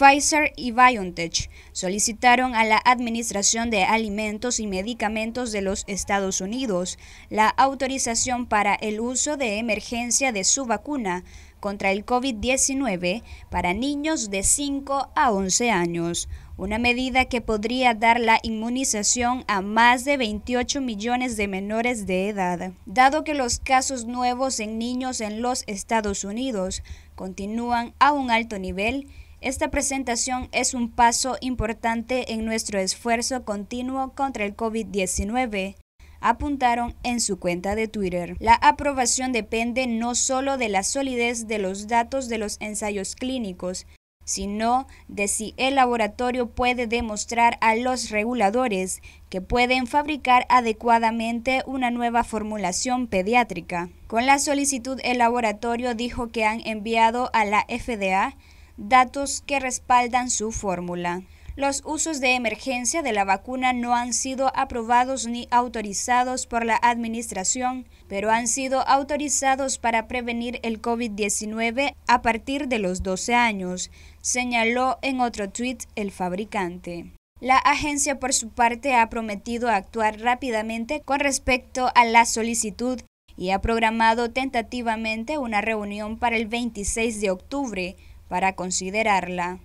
Pfizer y BioNTech solicitaron a la Administración de Alimentos y Medicamentos de los Estados Unidos la autorización para el uso de emergencia de su vacuna contra el COVID-19 para niños de 5 a 11 años, una medida que podría dar la inmunización a más de 28 millones de menores de edad. Dado que los casos nuevos en niños en los Estados Unidos continúan a un alto nivel, esta presentación es un paso importante en nuestro esfuerzo continuo contra el COVID-19 apuntaron en su cuenta de Twitter. La aprobación depende no solo de la solidez de los datos de los ensayos clínicos, sino de si el laboratorio puede demostrar a los reguladores que pueden fabricar adecuadamente una nueva formulación pediátrica. Con la solicitud, el laboratorio dijo que han enviado a la FDA datos que respaldan su fórmula. Los usos de emergencia de la vacuna no han sido aprobados ni autorizados por la Administración, pero han sido autorizados para prevenir el COVID-19 a partir de los 12 años, señaló en otro tuit el fabricante. La agencia por su parte ha prometido actuar rápidamente con respecto a la solicitud y ha programado tentativamente una reunión para el 26 de octubre para considerarla.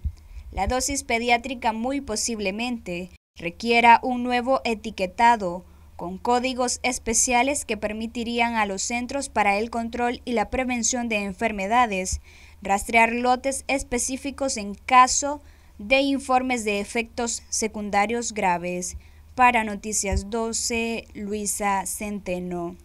La dosis pediátrica muy posiblemente requiera un nuevo etiquetado con códigos especiales que permitirían a los Centros para el Control y la Prevención de Enfermedades rastrear lotes específicos en caso de informes de efectos secundarios graves. Para Noticias 12, Luisa Centeno.